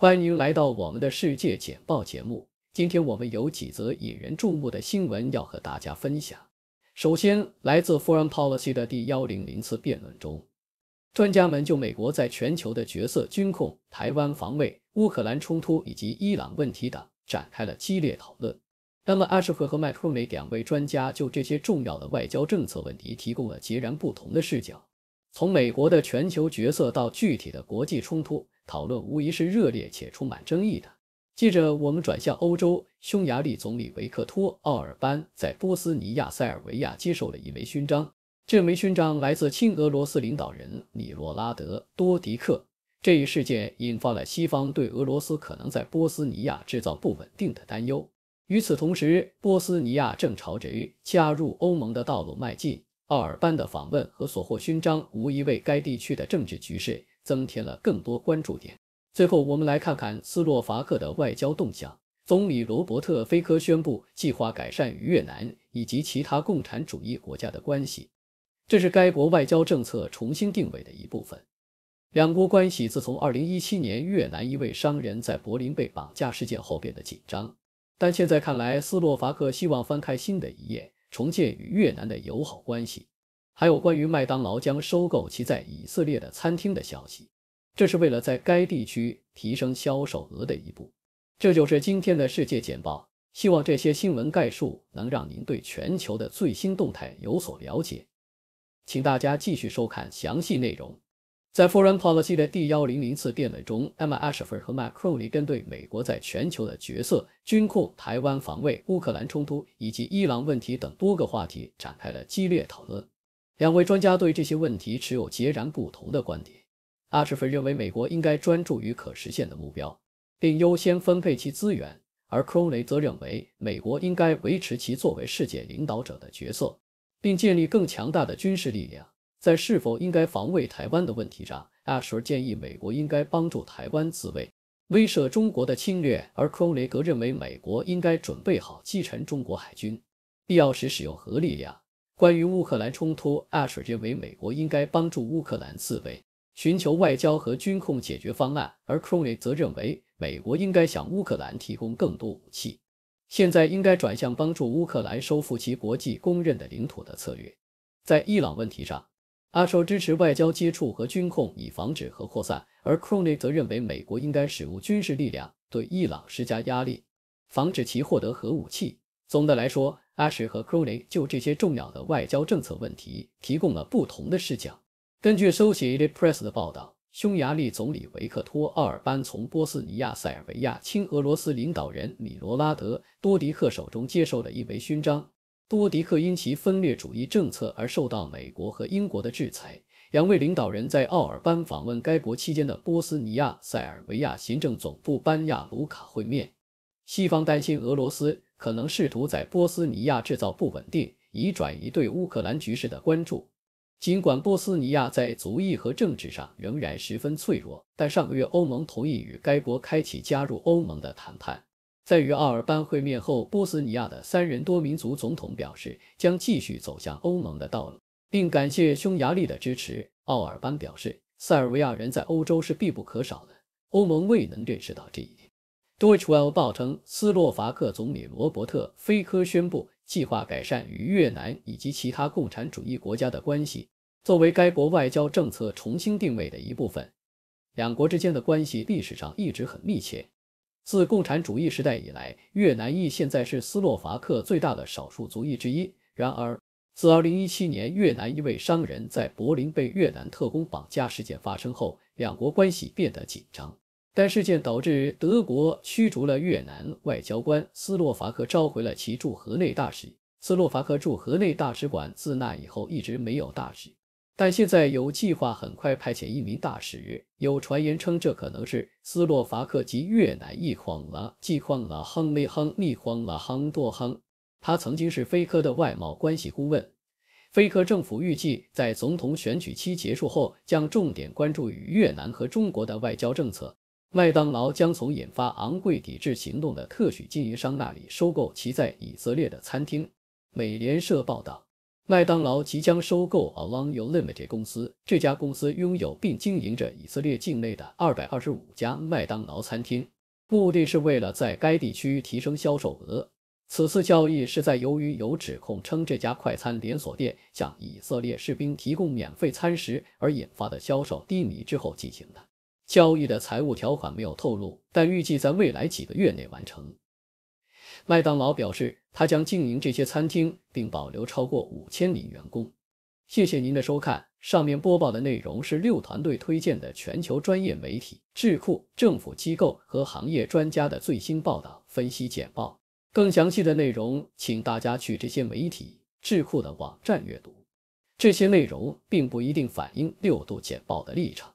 欢迎来到我们的世界简报节目。今天我们有几则引人注目的新闻要和大家分享。首先，来自 Foreign Policy 的第幺零零次辩论中，专家们就美国在全球的角色、军控、台湾防卫、乌克兰冲突以及伊朗问题等展开了激烈讨论。那么，阿什克和麦克雷两位专家就这些重要的外交政策问题提供了截然不同的视角，从美国的全球角色到具体的国际冲突。讨论无疑是热烈且充满争议的。接着，我们转向欧洲，匈牙利总理维克托·奥尔班在波斯尼亚塞尔维亚接受了一枚勋章，这枚勋章来自亲俄罗斯领导人米洛拉德·多迪克。这一事件引发了西方对俄罗斯可能在波斯尼亚制造不稳定的担忧。与此同时，波斯尼亚正朝着加入欧盟的道路迈进。奥尔班的访问和所获勋章无疑为该地区的政治局势。增添了更多关注点。最后，我们来看看斯洛伐克的外交动向。总理罗伯特·菲科宣布计划改善与越南以及其他共产主义国家的关系，这是该国外交政策重新定位的一部分。两国关系自从2017年越南一位商人在柏林被绑架事件后变得紧张，但现在看来，斯洛伐克希望翻开新的一页，重建与越南的友好关系。还有关于麦当劳将收购其在以色列的餐厅的消息，这是为了在该地区提升销售额的一步。这就是今天的世界简报，希望这些新闻概述能让您对全球的最新动态有所了解。请大家继续收看详细内容。在 Foreign Policy 的第幺零零次辩论中，Emma Ashford 和 Macron 针对美国在全球的角色、军控、台湾防卫、乌克兰冲突以及伊朗问题等多个话题展开了激烈讨论。两位专家对这些问题持有截然不同的观点。a s h r 认为美国应该专注于可实现的目标，并优先分配其资源，而 c r o l e y 则认为美国应该维持其作为世界领导者的角色，并建立更强大的军事力量。在是否应该防卫台湾的问题上 a s h r 建议美国应该帮助台湾自卫，威慑中国的侵略，而 c r o 格 l e y 则认为美国应该准备好击沉中国海军，必要时使用核力量。关于乌克兰冲突 a s h 认为美国应该帮助乌克兰自卫，寻求外交和军控解决方案；而 c r o n i 则认为美国应该向乌克兰提供更多武器，现在应该转向帮助乌克兰收复其国际公认的领土的策略。在伊朗问题上阿寿支持外交接触和军控以防止核扩散，而 c r o n i 则认为美国应该使用军事力量对伊朗施加压力，防止其获得核武器。总的来说 a s h e 和 Koly 就这些重要的外交政策问题提供了不同的视角。根据《Associated Press》的报道，匈牙利总理维克托·奥尔班从波斯尼亚塞尔维亚亲俄罗斯领导人米罗拉德·多迪克手中接受了一枚勋章。多迪克因其分裂主义政策而受到美国和英国的制裁。两位领导人在奥尔班访问该国期间的波斯尼亚塞尔维亚行政总部班亚卢卡会面。西方担心俄罗斯。可能试图在波斯尼亚制造不稳定，以转移对乌克兰局势的关注。尽管波斯尼亚在族裔和政治上仍然十分脆弱，但上个月欧盟同意与该国开启加入欧盟的谈判。在与奥尔班会面后，波斯尼亚的三人多民族总统表示将继续走向欧盟的道路，并感谢匈牙利的支持。奥尔班表示，塞尔维亚人在欧洲是必不可少的，欧盟未能认识到这一点。《Dutch w e l l 报称，斯洛伐克总理罗伯特·菲科宣布计划改善与越南以及其他共产主义国家的关系，作为该国外交政策重新定位的一部分。两国之间的关系历史上一直很密切。自共产主义时代以来，越南裔现在是斯洛伐克最大的少数族裔之一。然而，自2017年越南一位商人在柏林被越南特工绑架事件发生后，两国关系变得紧张。该事件导致德国驱逐了越南外交官，斯洛伐克召回了其驻河内大使。斯洛伐克驻河内大使馆自那以后一直没有大使，但现在有计划很快派遣一名大使。有传言称，这可能是斯洛伐克及越南一晃了，既晃了哼嘞哼利晃了哼多哼。他曾经是菲科的外贸关系顾问。菲科政府预计在总统选举期结束后，将重点关注与越南和中国的外交政策。麦当劳将从引发昂贵抵制行动的特许经营商那里收购其在以色列的餐厅。美联社报道，麦当劳即将收购 Along You Limited 公司，这家公司拥有并经营着以色列境内的225家麦当劳餐厅，目的是为了在该地区提升销售额。此次交易是在由于有指控称这家快餐连锁店向以色列士兵提供免费餐食而引发的销售低迷之后进行的。交易的财务条款没有透露，但预计在未来几个月内完成。麦当劳表示，他将经营这些餐厅，并保留超过五千名员工。谢谢您的收看。上面播报的内容是六团队推荐的全球专业媒体、智库、政府机构和行业专家的最新报道、分析简报。更详细的内容，请大家去这些媒体、智库的网站阅读。这些内容并不一定反映六度简报的立场。